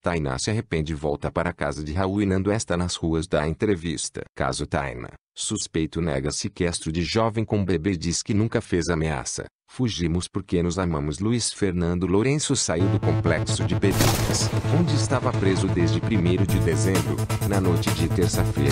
Tainá se arrepende e volta para a casa de Raul e Nando nas ruas da entrevista. Caso Tainá, suspeito nega sequestro de jovem com bebê e diz que nunca fez ameaça. Fugimos porque nos amamos. Luiz Fernando Lourenço saiu do complexo de Pedrinhas, onde estava preso desde 1 de dezembro, na noite de terça-feira,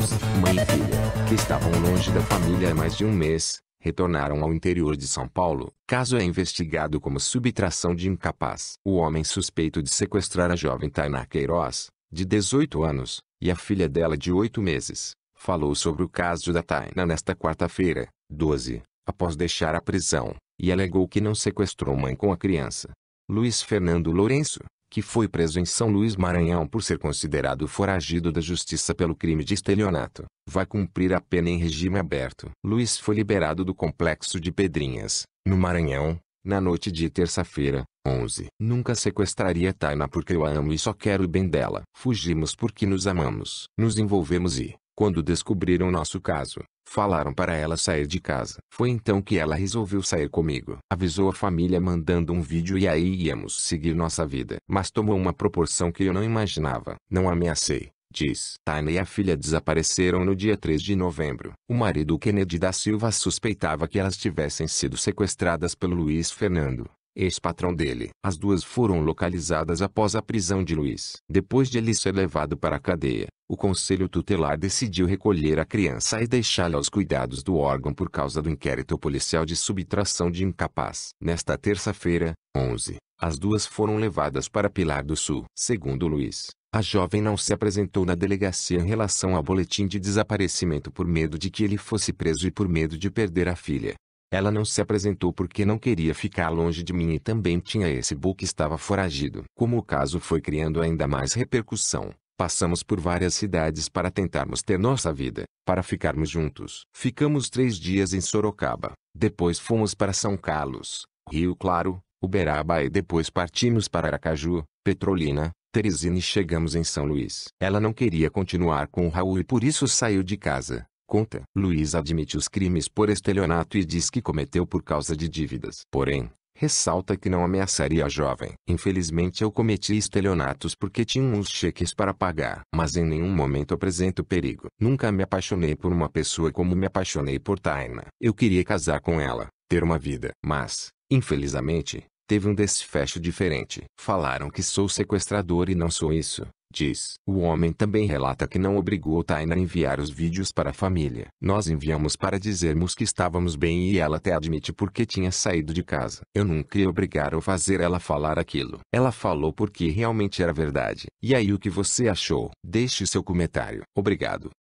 11, mãe e filha, que estavam longe da família há mais de um mês, retornaram ao interior de São Paulo. Caso é investigado como subtração de incapaz. O homem suspeito de sequestrar a jovem Tainá Queiroz, de 18 anos, e a filha dela de 8 meses, falou sobre o caso da Tainá nesta quarta-feira, 12, após deixar a prisão, e alegou que não sequestrou mãe com a criança. Luiz Fernando Lourenço, que foi preso em São Luís Maranhão por ser considerado foragido da justiça pelo crime de estelionato, vai cumprir a pena em regime aberto. Luiz foi liberado do complexo de Pedrinhas, no Maranhão, na noite de terça-feira, 11. Nunca sequestraria Taina porque eu a amo e só quero o bem dela. Fugimos porque nos amamos. Nos envolvemos e, quando descobriram nosso caso, Falaram para ela sair de casa. Foi então que ela resolveu sair comigo. Avisou a família mandando um vídeo e aí íamos seguir nossa vida. Mas tomou uma proporção que eu não imaginava. Não ameacei diz. Taina e a filha desapareceram no dia 3 de novembro. O marido Kennedy da Silva suspeitava que elas tivessem sido sequestradas pelo Luiz Fernando, ex-patrão dele. As duas foram localizadas após a prisão de Luiz. Depois de ele ser levado para a cadeia, o conselho tutelar decidiu recolher a criança e deixá-la aos cuidados do órgão por causa do inquérito policial de subtração de incapaz. Nesta terça-feira, 11, as duas foram levadas para Pilar do Sul. Segundo Luiz, a jovem não se apresentou na delegacia em relação ao boletim de desaparecimento por medo de que ele fosse preso e por medo de perder a filha. Ela não se apresentou porque não queria ficar longe de mim e também tinha esse book estava foragido. Como o caso foi criando ainda mais repercussão, Passamos por várias cidades para tentarmos ter nossa vida, para ficarmos juntos. Ficamos três dias em Sorocaba, depois fomos para São Carlos, Rio Claro, Uberaba e depois partimos para Aracaju, Petrolina, Teresina e chegamos em São Luís. Ela não queria continuar com o Raul e por isso saiu de casa. Conta. Luiz admite os crimes por estelionato e diz que cometeu por causa de dívidas. Porém, ressalta que não ameaçaria a jovem. Infelizmente eu cometi estelionatos porque tinha uns cheques para pagar, mas em nenhum momento apresento perigo. Nunca me apaixonei por uma pessoa como me apaixonei por Taina. Eu queria casar com ela, ter uma vida, mas, infelizmente, teve um desfecho diferente. Falaram que sou sequestrador e não sou isso diz. O homem também relata que não obrigou Taina a enviar os vídeos para a família. Nós enviamos para dizermos que estávamos bem e ela até admite porque tinha saído de casa. Eu nunca ia obrigar ou fazer ela falar aquilo. Ela falou porque realmente era verdade. E aí o que você achou? Deixe seu comentário. Obrigado.